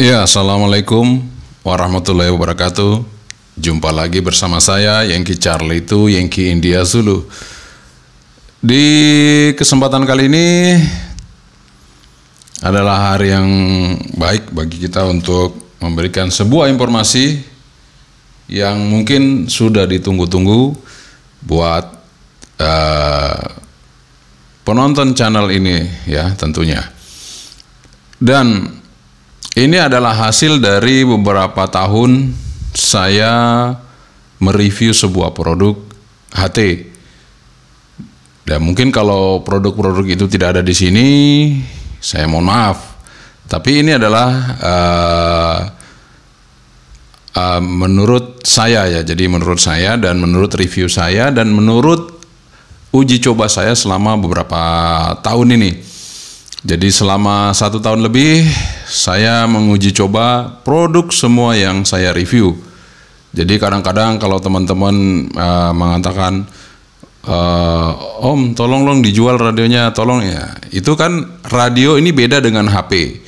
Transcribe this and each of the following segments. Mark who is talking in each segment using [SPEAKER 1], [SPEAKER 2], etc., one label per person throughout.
[SPEAKER 1] Ya, Assalamualaikum warahmatullahi wabarakatuh. Jumpa lagi bersama saya, Yengki Charlie itu Yengki India Zulu. Di kesempatan kali ini adalah hari yang baik bagi kita untuk memberikan sebuah informasi yang mungkin sudah ditunggu-tunggu buat uh, penonton channel ini ya tentunya. Dan ini adalah hasil dari beberapa tahun saya mereview sebuah produk HT. Dan mungkin kalau produk-produk itu tidak ada di sini, saya mohon maaf. Tapi ini adalah uh, uh, menurut saya ya, jadi menurut saya dan menurut review saya dan menurut uji coba saya selama beberapa tahun ini. Jadi selama satu tahun lebih saya menguji coba produk semua yang saya review. Jadi kadang-kadang kalau teman-teman uh, mengatakan uh, Om tolong dong dijual radionya, tolong ya. Itu kan radio ini beda dengan HP.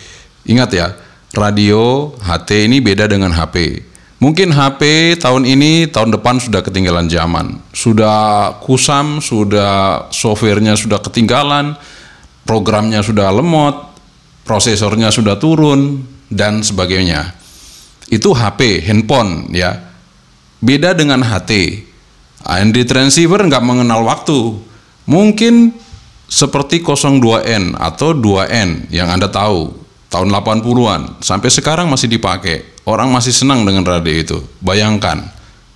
[SPEAKER 1] Ingat ya, radio HT ini beda dengan HP. Mungkin HP tahun ini, tahun depan sudah ketinggalan zaman. Sudah kusam, sudah softwarenya sudah ketinggalan, programnya sudah lemot, prosesornya sudah turun dan sebagainya. Itu HP, handphone ya. Beda dengan HT. AND transceiver nggak mengenal waktu. Mungkin seperti 02N atau 2N yang Anda tahu tahun 80-an sampai sekarang masih dipakai. Orang masih senang dengan radio itu. Bayangkan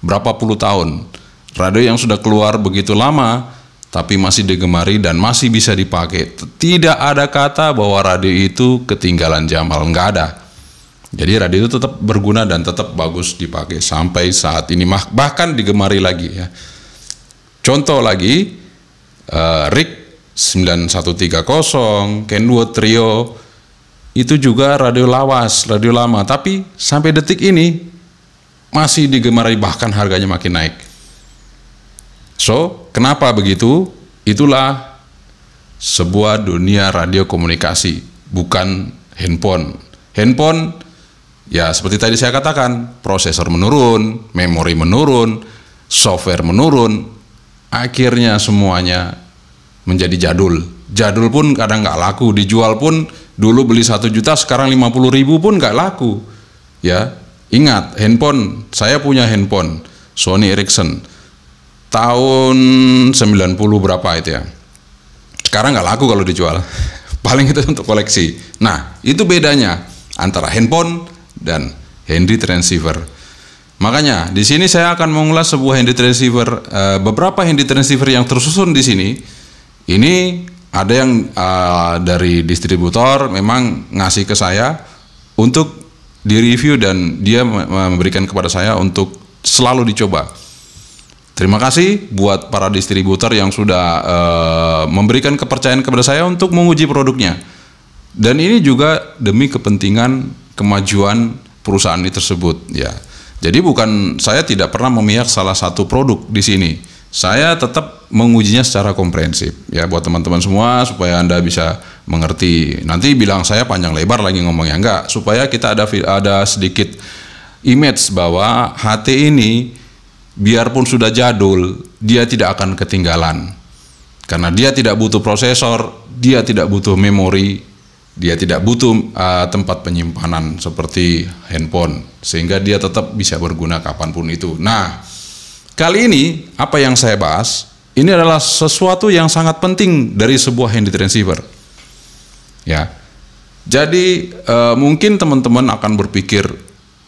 [SPEAKER 1] berapa puluh tahun radio yang sudah keluar begitu lama tapi masih digemari dan masih bisa dipakai. Tidak ada kata bahwa radio itu ketinggalan zaman, nggak ada. Jadi radio itu tetap berguna dan tetap bagus dipakai sampai saat ini, bahkan digemari lagi ya. Contoh lagi, uh, Rick 9130, Ken 2 Trio, itu juga radio lawas, radio lama, tapi sampai detik ini masih digemari bahkan harganya makin naik. So, Kenapa begitu? Itulah sebuah dunia radio komunikasi, bukan handphone. Handphone ya seperti tadi saya katakan, prosesor menurun, memori menurun, software menurun, akhirnya semuanya menjadi jadul. Jadul pun kadang nggak laku, dijual pun dulu beli satu juta, sekarang 50 ribu pun nggak laku. Ya, ingat handphone, saya punya handphone Sony Ericsson tahun 90 berapa itu ya sekarang nggak laku kalau dijual paling itu untuk koleksi nah itu bedanya antara handphone dan handy transceiver makanya di sini saya akan mengulas sebuah handy transceiver eh, beberapa handy transceiver yang tersusun di sini ini ada yang eh, dari distributor memang ngasih ke saya untuk di review dan dia memberikan kepada saya untuk selalu dicoba Terima kasih buat para distributor yang sudah uh, memberikan kepercayaan kepada saya untuk menguji produknya. Dan ini juga demi kepentingan kemajuan perusahaan ini tersebut ya. Jadi bukan saya tidak pernah memihak salah satu produk di sini. Saya tetap mengujinya secara komprehensif ya buat teman-teman semua supaya Anda bisa mengerti. Nanti bilang saya panjang lebar lagi ngomongnya enggak supaya kita ada ada sedikit image bahwa HT ini biarpun sudah jadul, dia tidak akan ketinggalan. Karena dia tidak butuh prosesor, dia tidak butuh memori, dia tidak butuh uh, tempat penyimpanan seperti handphone, sehingga dia tetap bisa berguna kapanpun itu. Nah, kali ini apa yang saya bahas ini adalah sesuatu yang sangat penting dari sebuah handy transceiver. Ya, jadi uh, mungkin teman-teman akan berpikir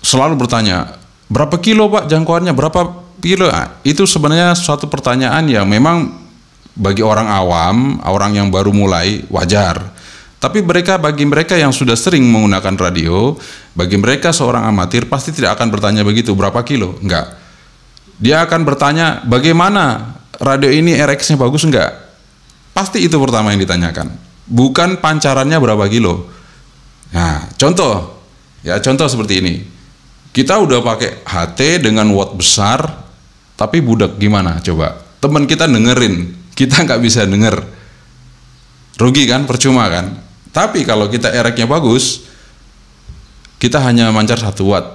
[SPEAKER 1] selalu bertanya berapa kilo pak jangkauannya berapa pile ah, itu sebenarnya suatu pertanyaan yang memang bagi orang awam, orang yang baru mulai wajar. Tapi mereka bagi mereka yang sudah sering menggunakan radio, bagi mereka seorang amatir pasti tidak akan bertanya begitu berapa kilo, enggak. Dia akan bertanya bagaimana radio ini RX-nya bagus enggak? Pasti itu pertama yang ditanyakan. Bukan pancarannya berapa kilo. Nah, contoh ya contoh seperti ini. Kita udah pakai HT dengan watt besar, tapi budak gimana coba? Teman kita dengerin, kita nggak bisa denger. Rugi kan, percuma kan? Tapi kalau kita ereknya bagus, kita hanya mancar satu watt.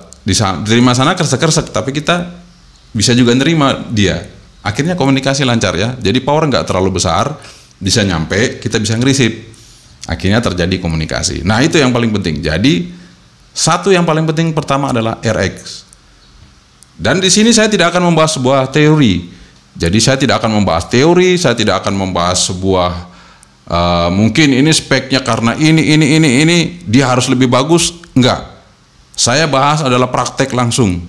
[SPEAKER 1] terima sana kersek-kersek, tapi kita bisa juga nerima dia. Akhirnya komunikasi lancar ya. Jadi power nggak terlalu besar, bisa nyampe, kita bisa ngerisip. Akhirnya terjadi komunikasi. Nah itu yang paling penting. Jadi satu yang paling penting pertama adalah RX. Dan di sini saya tidak akan membahas sebuah teori. Jadi saya tidak akan membahas teori, saya tidak akan membahas sebuah uh, mungkin ini speknya karena ini ini ini ini dia harus lebih bagus, enggak. Saya bahas adalah praktek langsung.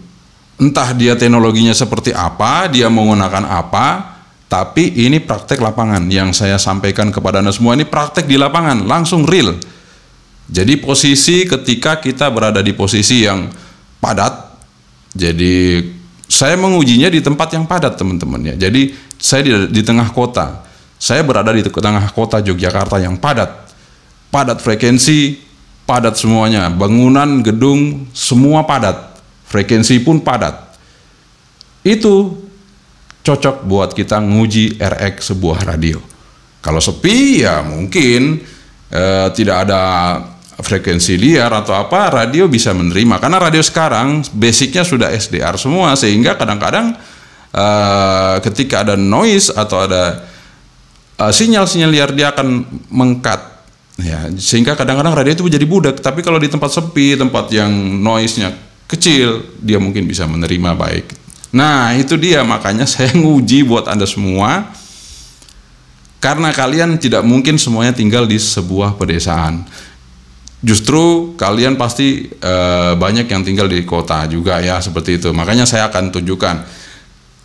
[SPEAKER 1] Entah dia teknologinya seperti apa, dia menggunakan apa, tapi ini praktek lapangan yang saya sampaikan kepada Anda semua ini praktek di lapangan, langsung real. Jadi posisi ketika kita berada di posisi yang padat jadi saya mengujinya di tempat yang padat teman-teman ya. Jadi saya di, di tengah kota. Saya berada di tengah kota Yogyakarta yang padat. Padat frekuensi, padat semuanya. Bangunan, gedung, semua padat. Frekuensi pun padat. Itu cocok buat kita nguji RX sebuah radio. Kalau sepi ya mungkin eh, tidak ada frekuensi liar atau apa radio bisa menerima karena radio sekarang basicnya sudah SDR semua sehingga kadang-kadang uh, ketika ada noise atau ada sinyal eh, sinyal-sinyal liar dia akan mengkat ya sehingga kadang-kadang radio itu menjadi budak tapi kalau di tempat sepi tempat yang noise-nya kecil dia mungkin bisa menerima baik nah itu dia makanya saya nguji buat anda semua karena kalian tidak mungkin semuanya tinggal di sebuah pedesaan justru kalian pasti e, banyak yang tinggal di kota juga ya seperti itu. Makanya saya akan tunjukkan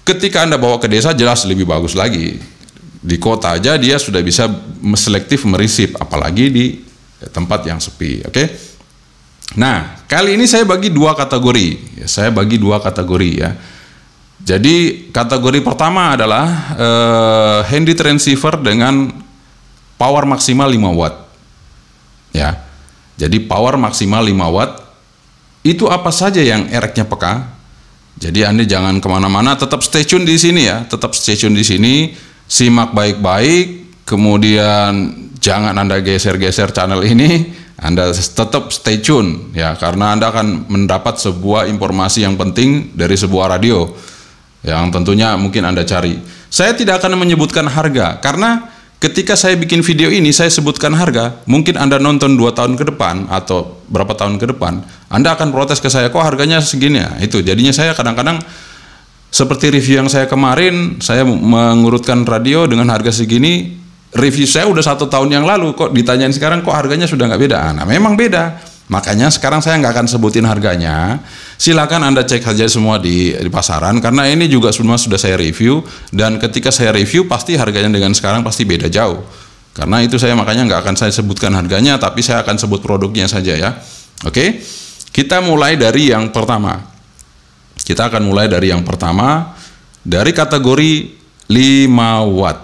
[SPEAKER 1] ketika Anda bawa ke desa jelas lebih bagus lagi. Di kota aja dia sudah bisa selektif merisip apalagi di tempat yang sepi, oke? Okay? Nah, kali ini saya bagi dua kategori. saya bagi dua kategori ya. Jadi kategori pertama adalah uh, handy transceiver dengan power maksimal 5 watt. Ya. Jadi power maksimal 5 watt itu apa saja yang ereknya peka. Jadi Anda jangan kemana-mana, tetap stay tune di sini ya, tetap stay tune di sini, simak baik-baik, kemudian jangan Anda geser-geser channel ini, Anda tetap stay tune ya, karena Anda akan mendapat sebuah informasi yang penting dari sebuah radio yang tentunya mungkin Anda cari. Saya tidak akan menyebutkan harga karena Ketika saya bikin video ini, saya sebutkan harga. Mungkin Anda nonton 2 tahun ke depan atau berapa tahun ke depan, Anda akan protes ke saya, kok harganya segini ya? Itu jadinya saya kadang-kadang seperti review yang saya kemarin, saya mengurutkan radio dengan harga segini, review saya udah satu tahun yang lalu, kok ditanyain sekarang kok harganya sudah nggak beda? Nah memang beda. Makanya sekarang saya nggak akan sebutin harganya. Silakan Anda cek saja semua di, di pasaran karena ini juga semua sudah saya review dan ketika saya review pasti harganya dengan sekarang pasti beda jauh. Karena itu saya makanya nggak akan saya sebutkan harganya tapi saya akan sebut produknya saja ya. Oke. Kita mulai dari yang pertama. Kita akan mulai dari yang pertama dari kategori 5 watt.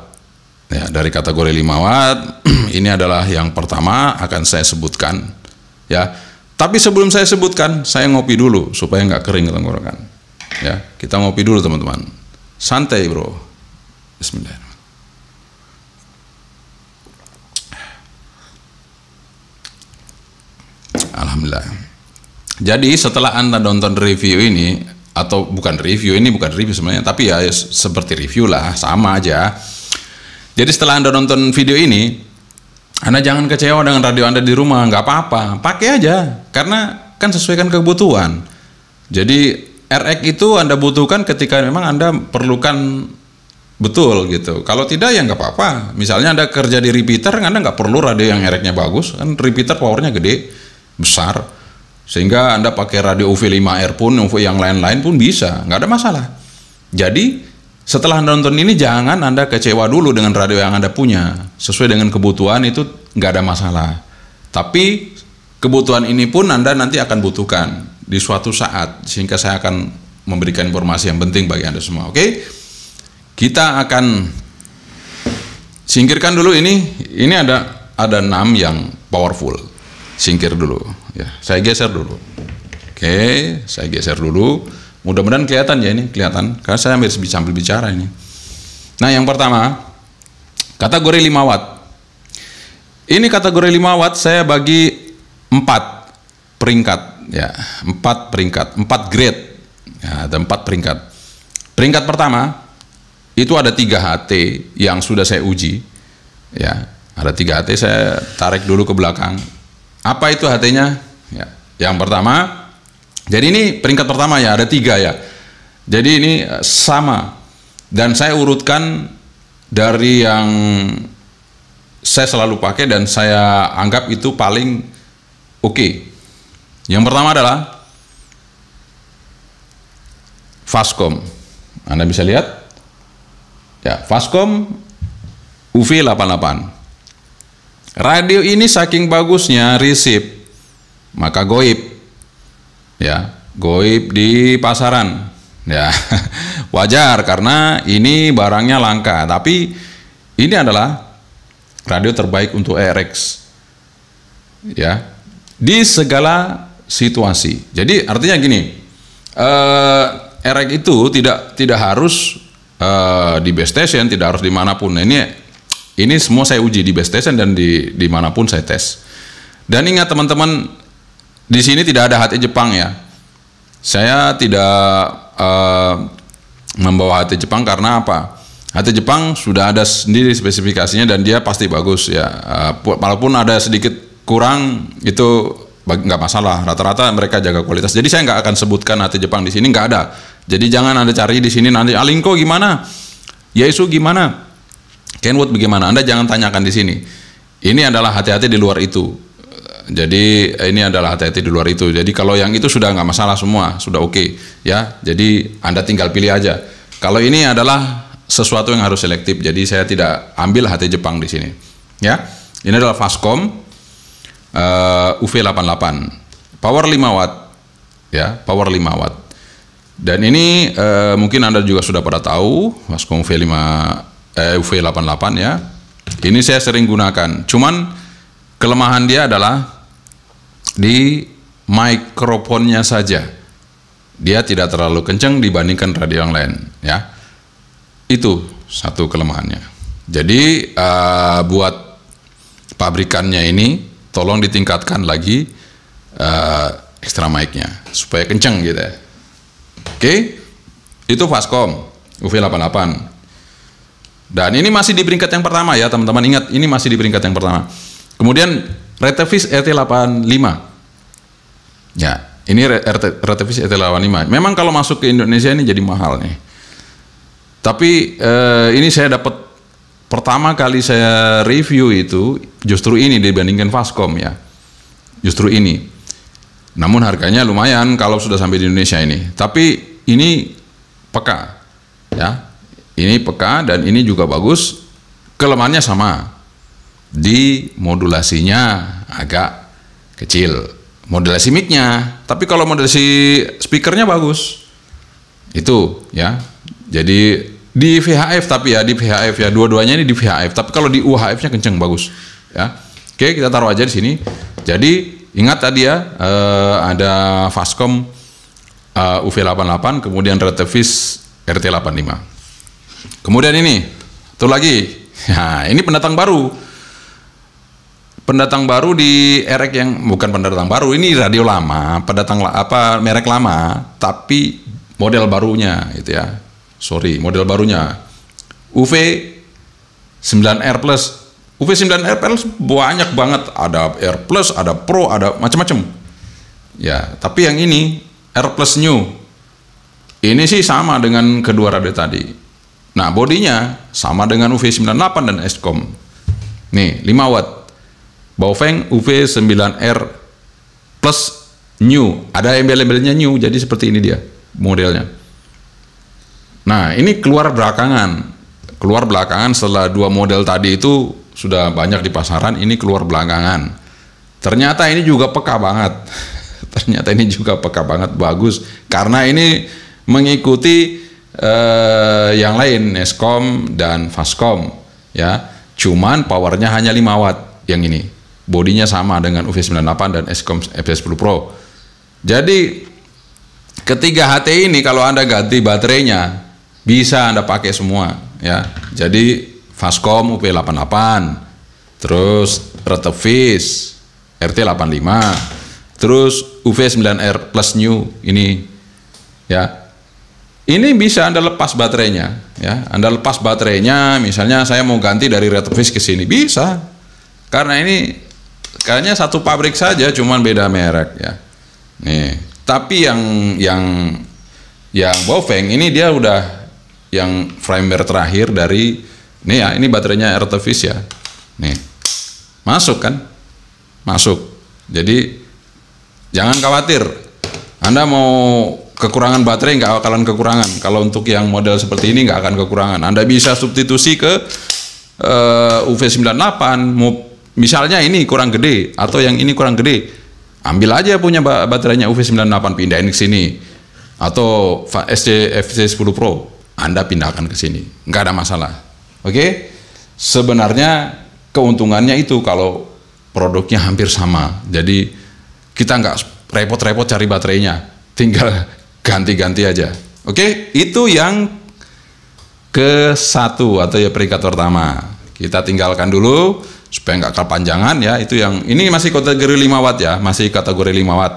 [SPEAKER 1] Ya, dari kategori 5 watt ini adalah yang pertama akan saya sebutkan ya tapi sebelum saya sebutkan, saya ngopi dulu supaya nggak kering tenggorokan. Ya, kita ngopi dulu teman-teman. Santai bro. Bismillah. Alhamdulillah. Jadi setelah anda nonton review ini atau bukan review ini bukan review sebenarnya, tapi ya seperti review lah, sama aja. Jadi setelah anda nonton video ini, anda jangan kecewa dengan radio Anda di rumah, nggak apa-apa, pakai aja karena kan sesuaikan kebutuhan. Jadi RX itu Anda butuhkan ketika memang Anda perlukan betul gitu. Kalau tidak ya nggak apa-apa. Misalnya Anda kerja di repeater, Anda nggak perlu radio yang RX-nya bagus, kan repeater powernya gede, besar, sehingga Anda pakai radio UV 5R pun, UV yang lain-lain pun bisa, nggak ada masalah. Jadi setelah Anda nonton ini jangan Anda kecewa dulu dengan radio yang Anda punya. Sesuai dengan kebutuhan itu nggak ada masalah. Tapi kebutuhan ini pun Anda nanti akan butuhkan di suatu saat sehingga saya akan memberikan informasi yang penting bagi Anda semua. Oke. Kita akan singkirkan dulu ini. Ini ada ada enam yang powerful. Singkir dulu ya. Saya geser dulu. Oke, saya geser dulu. Mudah-mudahan kelihatan ya ini, kelihatan. Karena saya hampir sambil bicara ini. Nah, yang pertama, kategori 5 watt. Ini kategori 5 watt saya bagi 4 peringkat ya, 4 peringkat, 4 grade. Ya, ada 4 peringkat. Peringkat pertama itu ada 3 HT yang sudah saya uji. Ya, ada 3 HT saya tarik dulu ke belakang. Apa itu HT-nya? Ya, yang pertama jadi ini peringkat pertama ya, ada tiga ya. Jadi ini eh, sama. Dan saya urutkan dari yang saya selalu pakai dan saya anggap itu paling oke. Okay. Yang pertama adalah Fascom. Anda bisa lihat. Ya, Fascom UV88. Radio ini saking bagusnya resip, maka goib ya goib di pasaran ya wajar karena ini barangnya langka tapi ini adalah radio terbaik untuk RX ya di segala situasi jadi artinya gini eh, RX itu tidak tidak harus eh, di base station tidak harus dimanapun nah, ini ini semua saya uji di base station dan di dimanapun saya tes dan ingat teman-teman di sini tidak ada hati Jepang ya. Saya tidak uh, membawa hati Jepang karena apa? Hati Jepang sudah ada sendiri spesifikasinya dan dia pasti bagus ya. Uh, walaupun ada sedikit kurang itu nggak masalah. Rata-rata mereka jaga kualitas. Jadi saya nggak akan sebutkan hati Jepang di sini nggak ada. Jadi jangan anda cari di sini nanti Alinko gimana, Yesu gimana, Kenwood bagaimana. Anda jangan tanyakan di sini. Ini adalah hati-hati di luar itu. Jadi ini adalah hati di luar itu. Jadi kalau yang itu sudah nggak masalah semua, sudah oke okay, ya. Jadi Anda tinggal pilih aja. Kalau ini adalah sesuatu yang harus selektif. Jadi saya tidak ambil hati Jepang di sini. Ya. Ini adalah Fastcom uh, UV88. Power 5 watt ya, power 5 watt. Dan ini uh, mungkin Anda juga sudah pada tahu Fastcom UV5 eh, UV88 ya. Ini saya sering gunakan. Cuman kelemahan dia adalah di mikrofonnya saja. Dia tidak terlalu kencang dibandingkan radio yang lain, ya. Itu satu kelemahannya. Jadi uh, buat pabrikannya ini tolong ditingkatkan lagi uh, eh, extra mic-nya supaya kencang gitu ya. Oke. Okay? Itu Fascom UV88. Dan ini masih di peringkat yang pertama ya teman-teman ingat ini masih di peringkat yang pertama. Kemudian Retevis RT85 e Ya, ini RTV RT85. Memang kalau masuk ke Indonesia ini jadi mahal nih. Tapi eh, ini saya dapat pertama kali saya review itu justru ini dibandingkan Vascom ya. Justru ini. Namun harganya lumayan kalau sudah sampai di Indonesia ini. Tapi ini peka ya. Ini peka dan ini juga bagus. Kelemahannya sama. Di modulasinya agak kecil modulasi mic-nya. Tapi kalau model si speakernya bagus. Itu ya. Jadi di VHF tapi ya di VHF ya dua-duanya ini di VHF. Tapi kalau di UHF-nya kenceng bagus ya. Oke, kita taruh aja di sini. Jadi ingat tadi ya eh, ada Fastcom eh, UV88 kemudian Retevis RT85. Kemudian ini, tuh lagi. Nah, ini pendatang baru pendatang baru di erek yang bukan pendatang baru ini radio lama pendatang apa merek lama tapi model barunya gitu ya sorry model barunya UV 9R plus UV 9R plus banyak banget ada R plus ada Pro ada macam-macam ya tapi yang ini R plus new ini sih sama dengan kedua radio tadi nah bodinya sama dengan UV 98 dan Escom nih 5 watt Baofeng UV9R plus new. Ada embel-embelnya new, jadi seperti ini dia modelnya. Nah, ini keluar belakangan. Keluar belakangan setelah dua model tadi itu sudah banyak di pasaran, ini keluar belakangan. Ternyata ini juga peka banget. Ternyata ini juga peka banget, bagus. Karena ini mengikuti eh, yang lain, Nescom dan Fascom. Ya, cuman powernya hanya 5 watt yang ini bodinya sama dengan UV98 dan Scom F10 Pro. Jadi ketiga HT ini kalau Anda ganti baterainya bisa Anda pakai semua ya. Jadi Fastcom UV88 terus Retevis RT85 terus UV9R plus new ini ya. Ini bisa Anda lepas baterainya ya. Anda lepas baterainya misalnya saya mau ganti dari Retevis ke sini bisa. Karena ini kayaknya satu pabrik saja cuman beda merek ya nih tapi yang yang yang Bofeng ini dia udah yang framer terakhir dari nih ya ini baterainya RTVs ya nih masuk kan masuk jadi jangan khawatir anda mau kekurangan baterai nggak akan kekurangan kalau untuk yang model seperti ini nggak akan kekurangan anda bisa substitusi ke eh, uh, UV98 mau misalnya ini kurang gede atau yang ini kurang gede ambil aja punya baterainya UV98 pindahin ke sini atau SC FC10 Pro Anda pindahkan ke sini nggak ada masalah oke sebenarnya keuntungannya itu kalau produknya hampir sama jadi kita nggak repot-repot cari baterainya tinggal ganti-ganti aja oke itu yang ke satu atau ya peringkat pertama kita tinggalkan dulu supaya nggak kepanjangan ya itu yang ini masih kategori 5 watt ya masih kategori 5 watt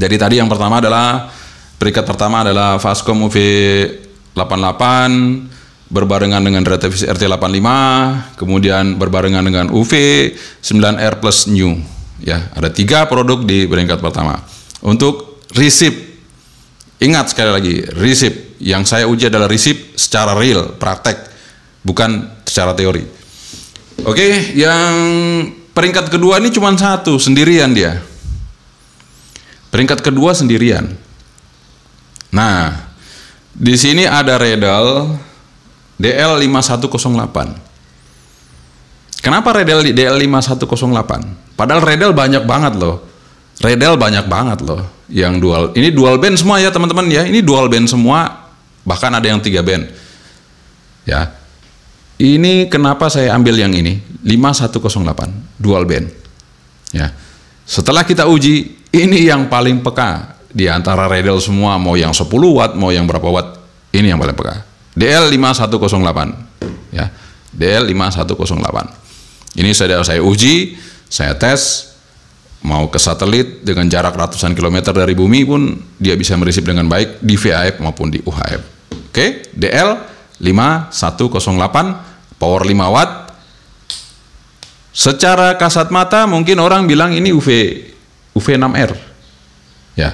[SPEAKER 1] jadi tadi yang pertama adalah peringkat pertama adalah Fascom UV 88 berbarengan dengan RTV RT85 kemudian berbarengan dengan UV 9R plus new ya ada tiga produk di peringkat pertama untuk resip ingat sekali lagi resip yang saya uji adalah resip secara real praktek bukan secara teori Oke, okay, yang peringkat kedua ini cuma satu, sendirian dia. Peringkat kedua sendirian. Nah, di sini ada Redel DL5108. Kenapa redel di DL5108? Padahal redel banyak banget loh. Redel banyak banget loh yang dual. Ini dual band semua ya teman-teman ya. Ini dual band semua bahkan ada yang tiga band. Ya. Ini kenapa saya ambil yang ini 5108 dual band. Ya. Setelah kita uji, ini yang paling peka di antara redel semua mau yang 10 watt, mau yang berapa watt, ini yang paling peka. DL5108 ya. DL5108. Ini saya saya uji, saya tes mau ke satelit dengan jarak ratusan kilometer dari bumi pun dia bisa merisip dengan baik di VHF maupun di UHF. Oke, okay? DL 5108 power 5 watt secara kasat mata mungkin orang bilang ini UV UV6R ya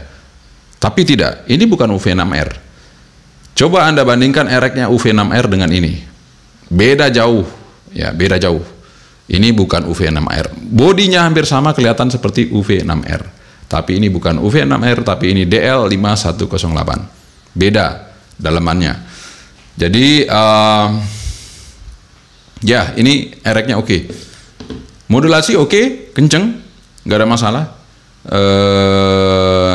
[SPEAKER 1] tapi tidak ini bukan UV6R coba anda bandingkan ereknya UV6R dengan ini beda jauh ya beda jauh ini bukan UV6R bodinya hampir sama kelihatan seperti UV6R tapi ini bukan UV6R tapi ini DL5108 beda dalamannya jadi uh, ya ini ereknya oke okay. modulasi oke okay, kenceng nggak ada masalah eh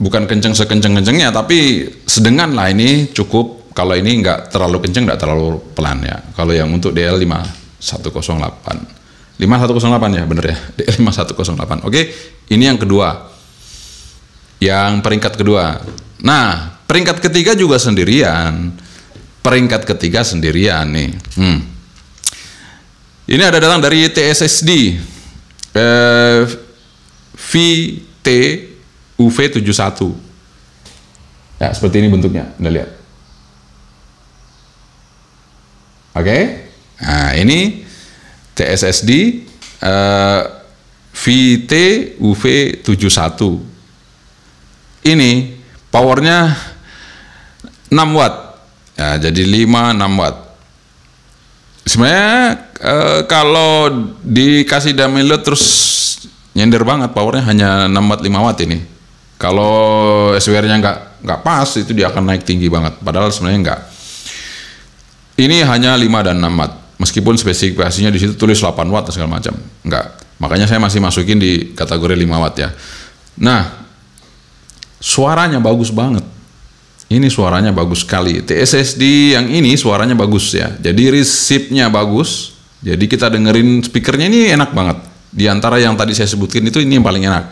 [SPEAKER 1] bukan kenceng sekenceng kencengnya tapi sedengan lah ini cukup kalau ini nggak terlalu kenceng nggak terlalu pelan ya kalau yang untuk DL 5108 5108 ya bener ya DL 5108 oke ini yang kedua yang peringkat kedua nah peringkat ketiga juga sendirian peringkat ketiga sendirian nih hmm ini ada datang dari TSSD. Eh, VT UV71. Ya, seperti ini bentuknya. Anda lihat. Oke. Okay? Nah, ini TSSD eh, VT UV71. Ini powernya 6 watt. Ya, jadi 5 6 watt sebenarnya e, kalau dikasih download terus nyender banget powernya hanya 6 watt 5 watt ini kalau SWR-nya nggak nggak pas itu dia akan naik tinggi banget padahal sebenarnya nggak ini hanya 5 dan 6 watt meskipun spesifikasinya di situ tulis 8 watt dan segala macam nggak makanya saya masih masukin di kategori 5 watt ya nah suaranya bagus banget ini suaranya bagus sekali. TSSD yang ini suaranya bagus ya. Jadi receive-nya bagus. Jadi kita dengerin speakernya ini enak banget. Di antara yang tadi saya sebutkan itu ini yang paling enak.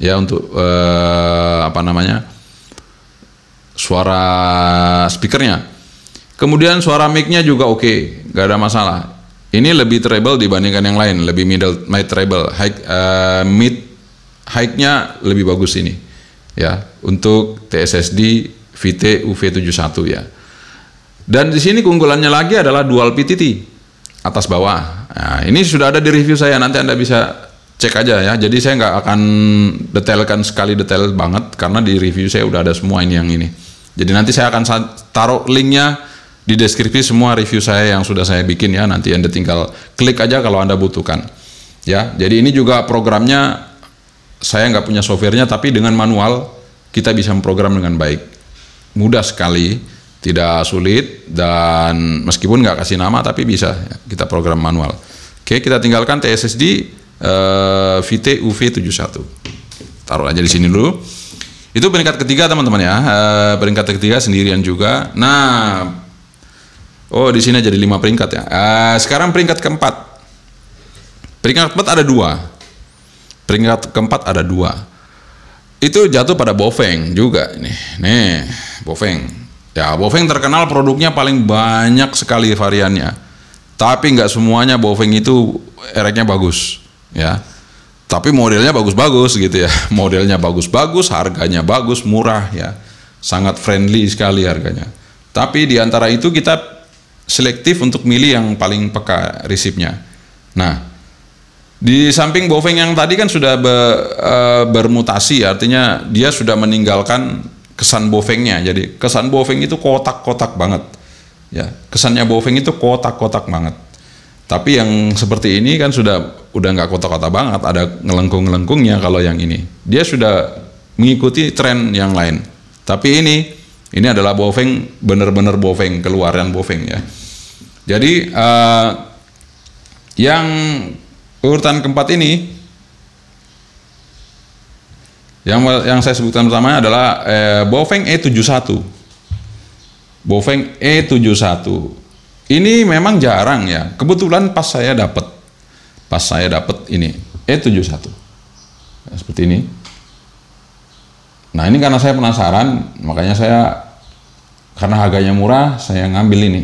[SPEAKER 1] Ya untuk eh, apa namanya? suara speakernya. Kemudian suara mic-nya juga oke, okay, nggak ada masalah. Ini lebih treble dibandingkan yang lain, lebih middle mid treble, high eh, mid high-nya lebih bagus ini. Ya, untuk TSSD VT UV71 ya. Dan di sini keunggulannya lagi adalah dual PTT atas bawah. Nah, ini sudah ada di review saya nanti Anda bisa cek aja ya. Jadi saya nggak akan detailkan sekali detail banget karena di review saya udah ada semua ini yang ini. Jadi nanti saya akan taruh linknya di deskripsi semua review saya yang sudah saya bikin ya. Nanti Anda tinggal klik aja kalau Anda butuhkan. Ya, jadi ini juga programnya saya nggak punya softwarenya tapi dengan manual kita bisa memprogram dengan baik mudah sekali, tidak sulit dan meskipun nggak kasih nama tapi bisa kita program manual. Oke, kita tinggalkan TSSD eh, VT UV71. Taruh aja di sini dulu. Itu peringkat ketiga teman-teman ya. Eh, peringkat ketiga sendirian juga. Nah, oh di sini jadi lima peringkat ya. Eh, sekarang peringkat keempat. Peringkat keempat ada dua. Peringkat keempat ada dua itu jatuh pada bofeng juga nih nih Bofeng. Ya, Bofeng terkenal produknya paling banyak sekali variannya. Tapi nggak semuanya Bofeng itu ereknya bagus, ya. Tapi modelnya bagus-bagus gitu ya. Modelnya bagus-bagus, harganya bagus, murah ya. Sangat friendly sekali harganya. Tapi di antara itu kita selektif untuk milih yang paling peka resipnya. Nah, di samping Bofeng yang tadi kan sudah be, e, bermutasi, artinya dia sudah meninggalkan kesan bofengnya Jadi kesan bofeng itu kotak-kotak banget. Ya, kesannya bofeng itu kotak-kotak banget. Tapi yang seperti ini kan sudah udah nggak kotak-kotak banget, ada ngelengkung-ngelengkungnya kalau yang ini. Dia sudah mengikuti tren yang lain. Tapi ini ini adalah bofeng benar-benar bofeng keluaran bofeng ya. Jadi uh, yang urutan keempat ini yang yang saya sebutkan pertama adalah eh, Bofeng E71. Bofeng E71. Ini memang jarang ya. Kebetulan pas saya dapat pas saya dapat ini E71. Ya, seperti ini. Nah, ini karena saya penasaran, makanya saya karena harganya murah, saya ngambil ini.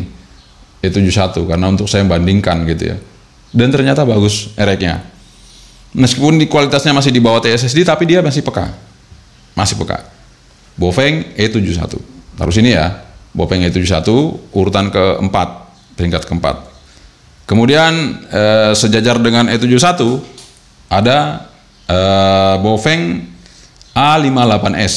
[SPEAKER 1] E71 karena untuk saya bandingkan gitu ya. Dan ternyata bagus ereknya meskipun di kualitasnya masih di bawah TSSD tapi dia masih peka masih peka Bofeng E71 taruh sini ya Bofeng E71 urutan keempat peringkat keempat kemudian eh, sejajar dengan E71 ada eh, Bofeng A58S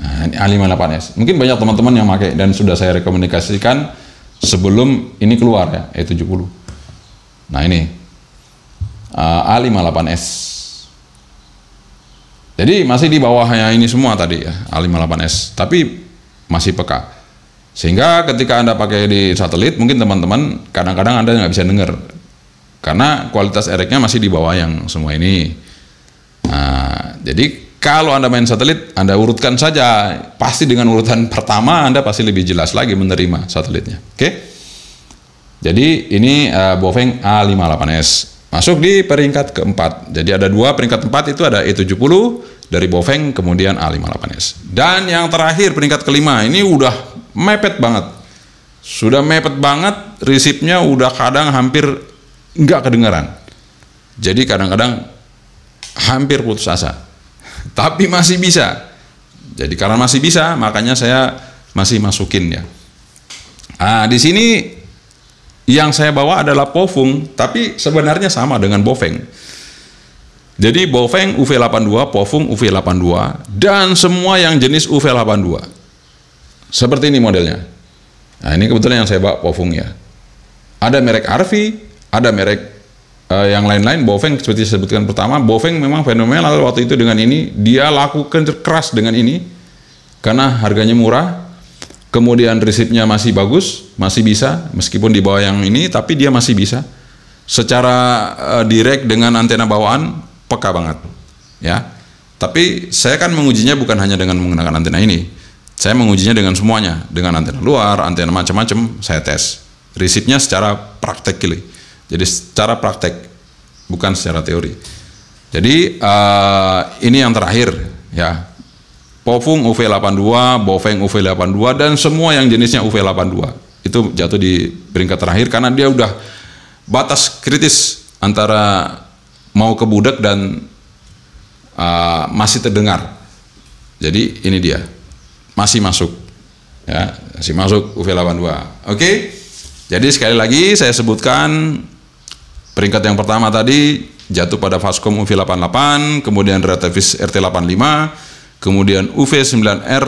[SPEAKER 1] nah, ini A58S mungkin banyak teman-teman yang pakai dan sudah saya rekomendasikan sebelum ini keluar ya E70 nah ini Eh, A58S. Jadi masih di bawahnya ini semua tadi ya, A58S, tapi masih peka. Sehingga ketika Anda pakai di satelit, mungkin teman-teman kadang-kadang Anda nggak bisa dengar. Karena kualitas ereknya masih di bawah yang semua ini. Nah, jadi kalau Anda main satelit, Anda urutkan saja. Pasti dengan urutan pertama Anda pasti lebih jelas lagi menerima satelitnya. Oke? Jadi ini uh, Bofeng A58S. Masuk di peringkat keempat. Jadi ada dua peringkat empat itu ada E70 dari Boveng kemudian A58S. Dan yang terakhir peringkat kelima ini udah mepet banget. Sudah mepet banget, resipnya udah kadang hampir nggak kedengaran. Jadi kadang-kadang hampir putus asa. Tapi masih bisa. Jadi karena masih bisa, makanya saya masih masukin ya. Ah, di sini yang saya bawa adalah Pofung, tapi sebenarnya sama dengan Bofeng. Jadi Bofeng UV82, Pofung UV82, dan semua yang jenis UV82. Seperti ini modelnya. Nah ini kebetulan yang saya bawa Pofung ya. Ada merek Arvi, ada merek uh, yang lain-lain Bofeng seperti saya sebutkan pertama Bofeng memang fenomenal waktu itu dengan ini dia lakukan keras dengan ini karena harganya murah kemudian resipnya masih bagus, masih bisa, meskipun di bawah yang ini, tapi dia masih bisa. Secara uh, direct dengan antena bawaan, peka banget. Ya, tapi saya kan mengujinya bukan hanya dengan menggunakan antena ini. Saya mengujinya dengan semuanya, dengan antena luar, antena macam-macam, saya tes. Resipnya secara praktek Jadi secara praktek, bukan secara teori. Jadi uh, ini yang terakhir ya Pofung UV82, Bofeng UV82 dan semua yang jenisnya UV82 itu jatuh di peringkat terakhir karena dia udah batas kritis antara mau ke budak dan uh, masih terdengar. Jadi ini dia masih masuk ya masih masuk UV82. Oke, okay? jadi sekali lagi saya sebutkan peringkat yang pertama tadi jatuh pada Fascom UV88, kemudian Relativis RT85 kemudian UV9R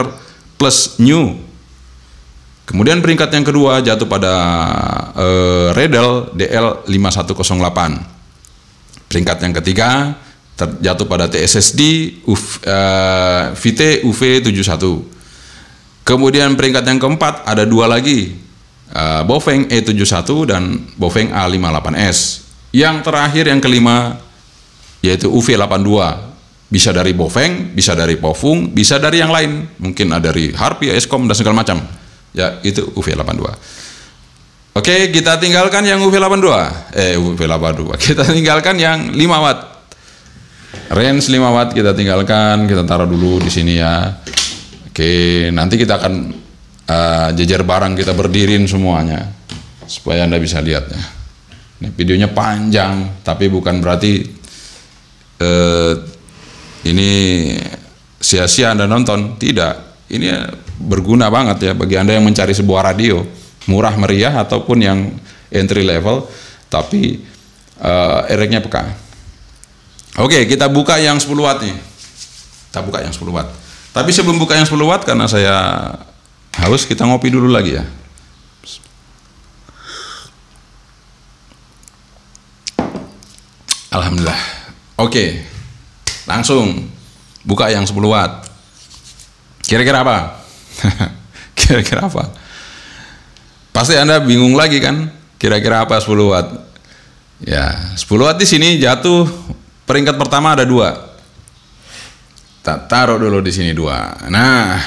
[SPEAKER 1] plus new. Kemudian peringkat yang kedua jatuh pada uh, Redel DL5108. Peringkat yang ketiga terjatuh pada TSSD UV, eh, uh, VT UV71. Kemudian peringkat yang keempat ada dua lagi, uh, Bofeng E71 dan Bofeng A58S. Yang terakhir yang kelima yaitu UV82 bisa dari Bofeng, bisa dari Pofung, bisa dari yang lain. Mungkin ada dari Harpi, Eskom, dan segala macam. Ya, itu UV82. Oke, kita tinggalkan yang UV82. Eh, UV82. Kita tinggalkan yang 5 watt. Range 5 watt kita tinggalkan, kita taruh dulu di sini ya. Oke, nanti kita akan uh, jejer barang kita berdirin semuanya supaya Anda bisa lihatnya. Ini videonya panjang, tapi bukan berarti uh, ini sia-sia Anda nonton. Tidak. Ini berguna banget ya bagi Anda yang mencari sebuah radio murah meriah ataupun yang entry level tapi uh, eh, ereknya peka. Oke, kita buka yang 10 watt nih. Kita buka yang 10 watt. Tapi sebelum buka yang 10 watt karena saya harus kita ngopi dulu lagi ya. Alhamdulillah. Oke. Okay langsung buka yang 10 watt kira-kira apa kira-kira apa pasti anda bingung lagi kan kira-kira apa 10 watt ya 10 watt di sini jatuh peringkat pertama ada dua tak taruh dulu di sini dua nah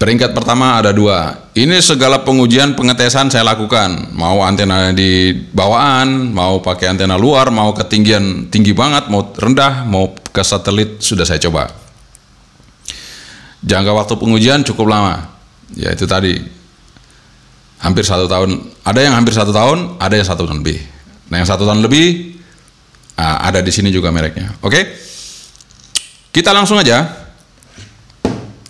[SPEAKER 1] peringkat pertama ada dua ini segala pengujian pengetesan saya lakukan mau antena di bawaan mau pakai antena luar mau ketinggian tinggi banget mau rendah mau ke satelit sudah saya coba jangka waktu pengujian cukup lama ya itu tadi hampir satu tahun ada yang hampir satu tahun ada yang satu tahun lebih nah yang satu tahun lebih ah, ada di sini juga mereknya oke kita langsung aja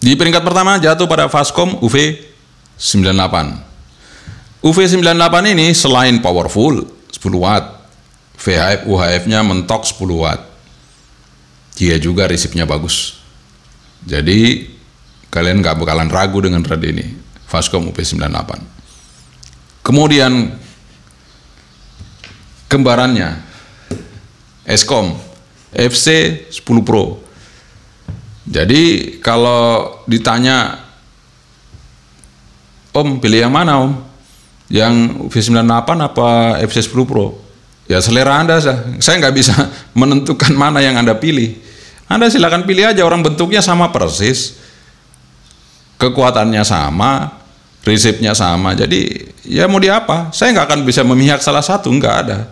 [SPEAKER 1] di peringkat pertama jatuh pada Fascom UV 98 UV 98 ini selain powerful 10 watt VHF UHF nya mentok 10 watt dia juga resipnya bagus jadi kalian gak bakalan ragu dengan radio ini Fascom UP98 kemudian kembarannya Eskom FC 10 Pro jadi kalau ditanya Om pilih yang mana Om? Yang V98 apa F10 Pro? Ya selera Anda sah. Saya nggak bisa menentukan mana yang Anda pilih. Anda silakan pilih aja orang bentuknya sama persis. Kekuatannya sama, prinsipnya sama. Jadi ya mau di apa Saya nggak akan bisa memihak salah satu, nggak ada.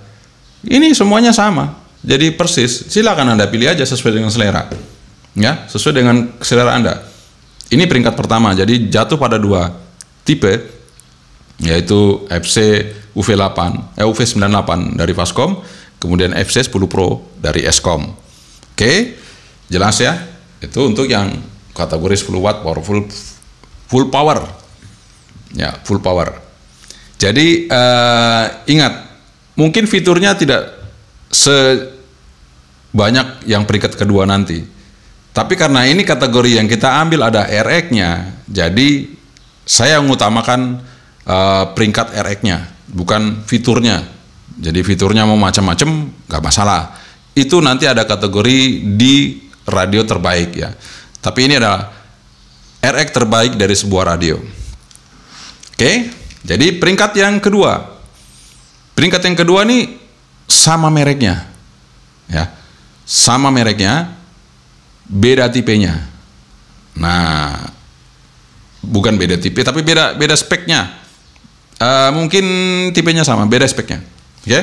[SPEAKER 1] Ini semuanya sama. Jadi persis, silakan Anda pilih aja sesuai dengan selera. Ya, sesuai dengan selera Anda. Ini peringkat pertama. Jadi jatuh pada dua tipe yaitu FC UV8 eh, UV98 dari Vascom kemudian FC 10 Pro dari Eskom oke jelas ya itu untuk yang kategori 10 watt powerful full power ya full power jadi eh, ingat mungkin fiturnya tidak sebanyak yang peringkat kedua nanti tapi karena ini kategori yang kita ambil ada RX-nya, jadi saya mengutamakan uh, peringkat RX-nya, bukan fiturnya. Jadi fiturnya mau macam-macam, nggak masalah. Itu nanti ada kategori di radio terbaik ya. Tapi ini adalah RX terbaik dari sebuah radio. Oke, jadi peringkat yang kedua. Peringkat yang kedua nih sama mereknya. Ya. Sama mereknya, beda tipenya. Nah, bukan beda tipe tapi beda beda speknya uh, mungkin tipenya sama beda speknya oke okay?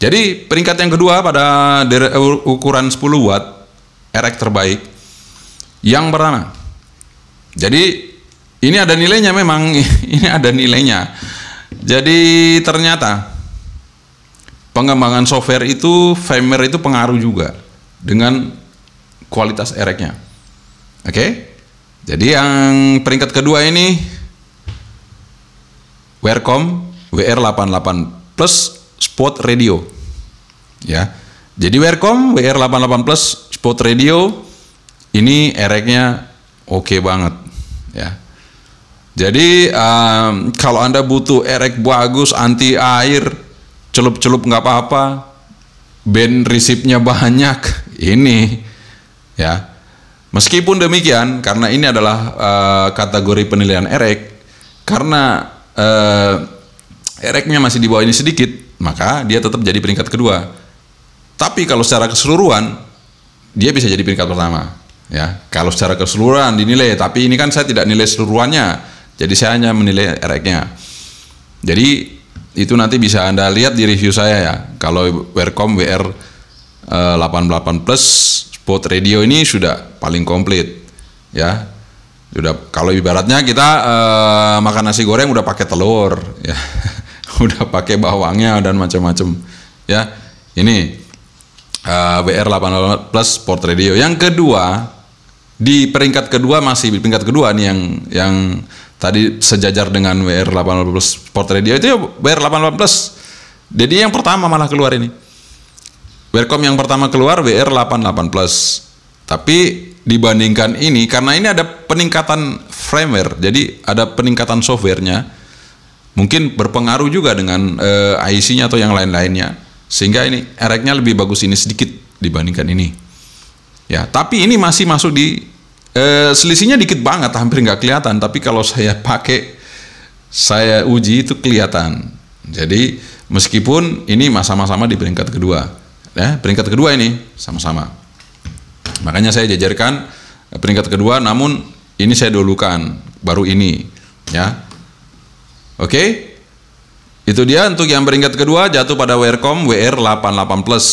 [SPEAKER 1] jadi peringkat yang kedua pada ukuran 10 watt erek terbaik yang pertama jadi ini ada nilainya memang ini ada nilainya jadi ternyata pengembangan software itu firmware itu pengaruh juga dengan kualitas ereknya oke okay? Jadi yang peringkat kedua ini Wercom WR88 Plus Spot Radio. Ya. Jadi Wercom WR88 Plus Spot Radio ini ereknya oke okay banget ya. Jadi um, kalau Anda butuh erek bagus anti air, celup-celup nggak apa-apa, band resipnya banyak, ini ya Meskipun demikian, karena ini adalah uh, kategori penilaian erek, karena uh, eh, ereknya masih di bawah ini sedikit, maka dia tetap jadi peringkat kedua. Tapi kalau secara keseluruhan, dia bisa jadi peringkat pertama. Ya, kalau secara keseluruhan dinilai, tapi ini kan saya tidak nilai seluruhannya, jadi saya hanya menilai ereknya. Jadi itu nanti bisa anda lihat di review saya ya. Kalau Wercom WR 88 plus Spot radio ini sudah paling komplit ya. Sudah kalau ibaratnya kita uh, makan nasi goreng udah pakai telur ya. udah pakai bawangnya dan macam-macam ya. Ini uh, eh, BR 88 plus port Radio. Yang kedua di peringkat kedua masih di peringkat kedua nih yang yang tadi sejajar dengan WR 88 plus Sport Radio itu ya WR 88 plus. Jadi yang pertama malah keluar ini. Welcome yang pertama keluar WR 88 Plus. Tapi dibandingkan ini karena ini ada peningkatan firmware, jadi ada peningkatan softwarenya. Mungkin berpengaruh juga dengan eh, IC-nya atau yang lain-lainnya. Sehingga ini ereknya lebih bagus ini sedikit dibandingkan ini. Ya, tapi ini masih masuk di eh, selisihnya dikit banget, hampir nggak kelihatan. Tapi kalau saya pakai, saya uji itu kelihatan. Jadi meskipun ini sama-sama di peringkat kedua, Ya, peringkat kedua ini sama-sama. Makanya saya jajarkan eh, peringkat kedua namun ini saya dulukan baru ini ya. Oke. Itu dia untuk yang peringkat kedua jatuh pada WRCOM WR 88 plus.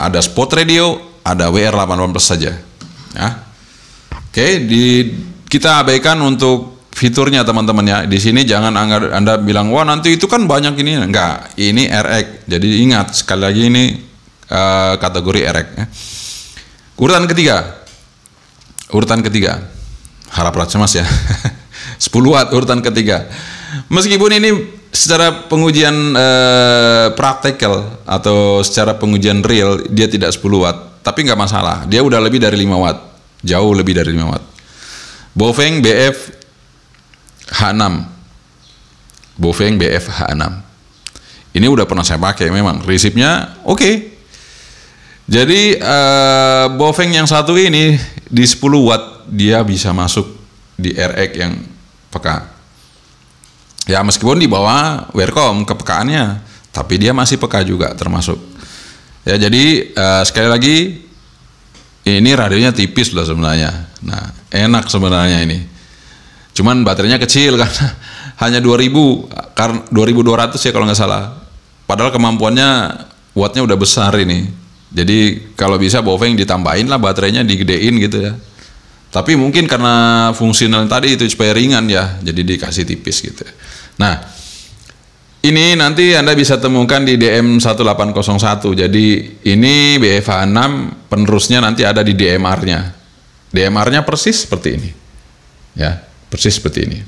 [SPEAKER 1] Ada spot radio, ada WR 88 plus saja. Ya. Oke, di kita abaikan untuk fiturnya teman-teman ya. Di sini jangan Anda bilang wah nanti itu kan banyak ini. Enggak, ini RX. Jadi ingat sekali lagi ini uh, kategori erek. Ya. Urutan ketiga, urutan ketiga, harap cemas ya. 10 watt urutan ketiga. Meskipun ini secara pengujian uh, eh, praktikal atau secara pengujian real dia tidak 10 watt, tapi nggak masalah. Dia udah lebih dari 5 watt, jauh lebih dari 5 watt. Bofeng BF H6. Bofeng BF H6. Ini udah pernah saya pakai memang. Resipnya oke. Okay. Jadi uh, eh, Boveng yang satu ini di 10 watt dia bisa masuk di RX yang peka. Ya meskipun di bawah Werkom kepekaannya, tapi dia masih peka juga termasuk. Ya jadi uh, sekali lagi ini radionya tipis loh sebenarnya. Nah enak sebenarnya ini. Cuman baterainya kecil kan hanya 2000 karena 2200 ya kalau nggak salah. Padahal kemampuannya wattnya udah besar ini jadi kalau bisa Boveng ditambahin lah baterainya digedein gitu ya. Tapi mungkin karena fungsional tadi itu supaya ringan ya, jadi dikasih tipis gitu. Ya. Nah, ini nanti Anda bisa temukan di DM1801. Jadi ini BFH6 penerusnya nanti ada di DMR-nya. DMR-nya persis seperti ini. Ya, persis seperti ini.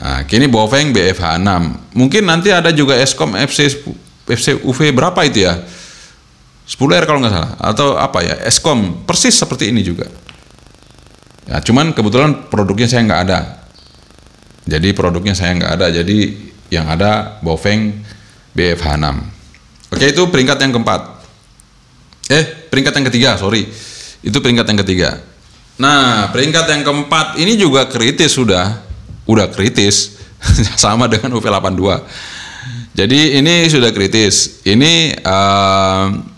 [SPEAKER 1] Nah, kini Boveng BFH6. Mungkin nanti ada juga Eskom FC FC UV berapa itu ya? 10R kalau nggak salah atau apa ya Eskom persis seperti ini juga ya cuman kebetulan produknya saya nggak ada jadi produknya saya nggak ada jadi yang ada Bofeng BFH6 oke itu peringkat yang keempat eh peringkat yang ketiga sorry itu peringkat yang ketiga nah peringkat yang keempat ini juga kritis sudah udah kritis sama dengan UV82 jadi ini sudah kritis ini uh,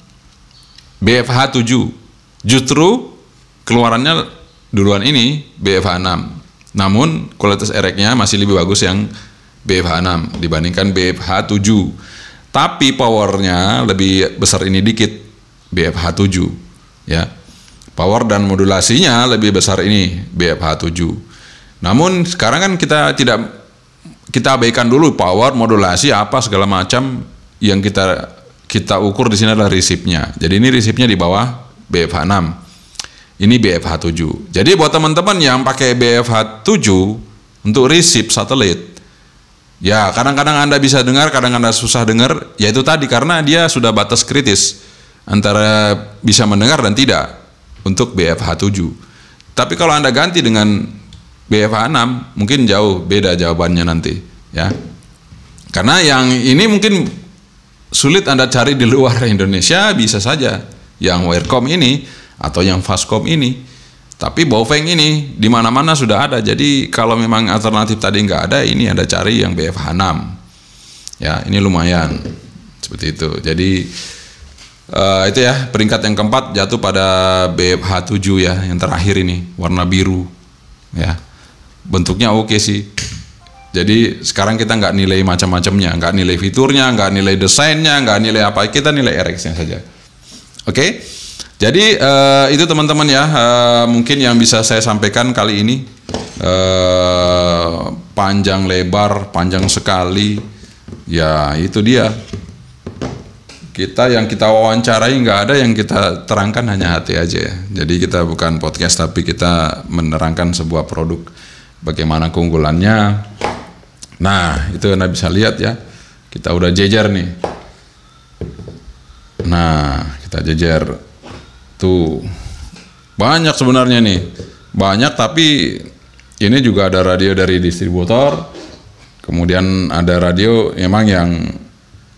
[SPEAKER 1] BFH 7 justru keluarannya duluan ini BFH 6 namun kualitas ereknya masih lebih bagus yang BFH 6 dibandingkan BFH 7 tapi powernya lebih besar ini dikit BFH 7 ya power dan modulasinya lebih besar ini BFH 7 namun sekarang kan kita tidak kita abaikan dulu power modulasi apa segala macam yang kita kita ukur di sini adalah risipnya. Jadi ini risipnya di bawah BFH 6. Ini BFH 7. Jadi buat teman-teman yang pakai BFH 7 untuk risip satelit, ya kadang-kadang Anda bisa dengar, kadang Anda susah dengar, yaitu tadi karena dia sudah batas kritis antara bisa mendengar dan tidak untuk BFH 7. Tapi kalau Anda ganti dengan BFH 6, mungkin jauh beda jawabannya nanti, ya. Karena yang ini mungkin sulit Anda cari di luar Indonesia bisa saja yang Wirecom ini atau yang Fastcom ini. Tapi Bofeng ini di mana-mana sudah ada. Jadi kalau memang alternatif tadi nggak ada, ini Anda cari yang BFH 6. Ya, ini lumayan. Seperti itu. Jadi uh, itu ya peringkat yang keempat jatuh pada BFH 7 ya, yang terakhir ini warna biru. Ya. Bentuknya oke sih. Jadi sekarang kita nggak nilai macam-macamnya, nggak nilai fiturnya, nggak nilai desainnya, nggak nilai apa, kita nilai RX-nya saja. Oke, okay? jadi uh, itu teman-teman ya, uh, mungkin yang bisa saya sampaikan kali ini uh, panjang lebar, panjang sekali, ya itu dia. Kita yang kita wawancarai nggak ada yang kita terangkan hanya hati aja ya. Jadi kita bukan podcast tapi kita menerangkan sebuah produk bagaimana keunggulannya, Nah, itu Anda bisa lihat ya. Kita udah jejer nih. Nah, kita jejer. Tuh. Banyak sebenarnya nih. Banyak tapi ini juga ada radio dari distributor. Kemudian ada radio memang yang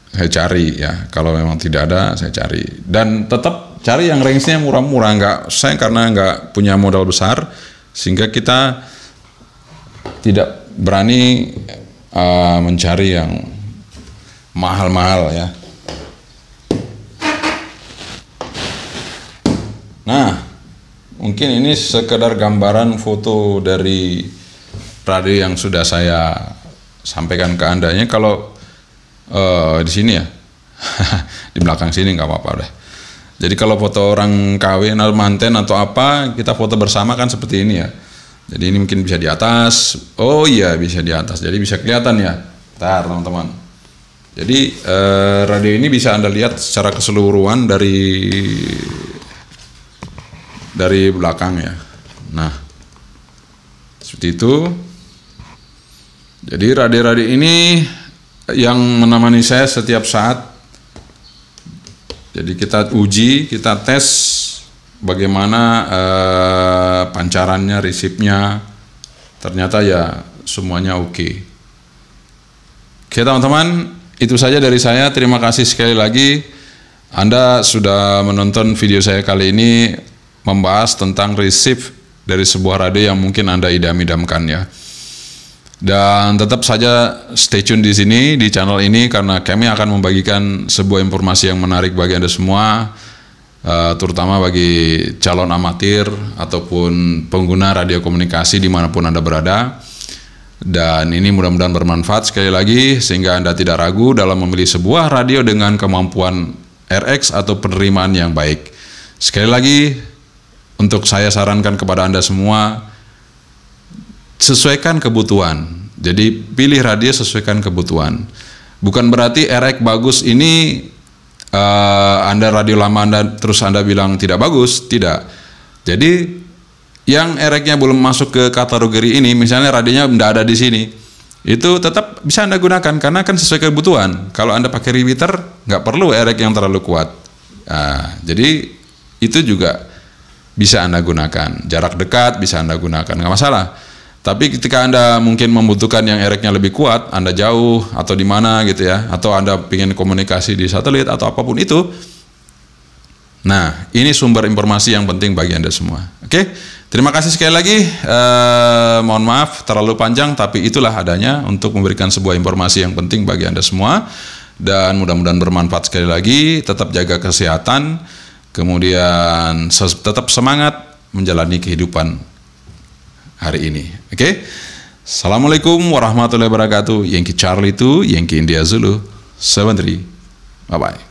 [SPEAKER 1] saya cari ya. Kalau memang tidak ada, saya cari. Dan tetap cari yang range-nya murah-murah. enggak saya karena enggak punya modal besar, sehingga kita tidak berani uh, mencari yang mahal-mahal ya. Nah, mungkin ini sekedar gambaran foto dari radio yang sudah saya sampaikan ke andanya kalau uh, di sini ya di belakang sini nggak apa-apa deh jadi kalau foto orang kawin atau manten atau apa kita foto bersama kan seperti ini ya jadi ini mungkin bisa di atas. Oh iya bisa di atas. Jadi bisa kelihatan ya. Bentar teman-teman. Jadi eh, radio ini bisa Anda lihat secara keseluruhan dari dari belakang ya. Nah, seperti itu. Jadi radio-radio ini yang menemani saya setiap saat. Jadi kita uji, kita tes bagaimana uh, pancarannya, resipnya, ternyata ya semuanya oke. Okay. Oke teman-teman, itu saja dari saya. Terima kasih sekali lagi. Anda sudah menonton video saya kali ini membahas tentang resip dari sebuah radio yang mungkin Anda idam-idamkan ya. Dan tetap saja stay tune di sini, di channel ini, karena kami akan membagikan sebuah informasi yang menarik bagi Anda semua. Eh, terutama bagi calon amatir ataupun pengguna radio komunikasi dimanapun Anda berada. Dan ini mudah-mudahan bermanfaat sekali lagi sehingga Anda tidak ragu dalam memilih sebuah radio dengan kemampuan RX atau penerimaan yang baik. Sekali lagi untuk saya sarankan kepada Anda semua sesuaikan kebutuhan. Jadi pilih radio sesuaikan kebutuhan. Bukan berarti RX bagus ini uh, Anda radio lama Anda terus Anda bilang tidak bagus, tidak. Jadi yang ereknya belum masuk ke kategori ini, misalnya radionya tidak ada di sini, itu tetap bisa Anda gunakan karena kan sesuai kebutuhan. Kalau Anda pakai repeater, nggak perlu erek yang terlalu kuat. Nah, jadi itu juga bisa Anda gunakan. Jarak dekat bisa Anda gunakan, nggak masalah. Tapi ketika Anda mungkin membutuhkan yang ereknya lebih kuat, Anda jauh atau di mana gitu ya, atau Anda ingin komunikasi di satelit atau apapun itu. Nah, ini sumber informasi yang penting bagi Anda semua. Oke, terima kasih sekali lagi. Eh, mohon maaf terlalu panjang, tapi itulah adanya untuk memberikan sebuah informasi yang penting bagi Anda semua. Dan mudah-mudahan bermanfaat sekali lagi. Tetap jaga kesehatan, kemudian tetap semangat menjalani kehidupan hari ini. Oke? Okay? Assalamualaikum warahmatullahi wabarakatuh. Yang ke Charlie itu, yang ke India Zulu. Sebentar. Bye-bye.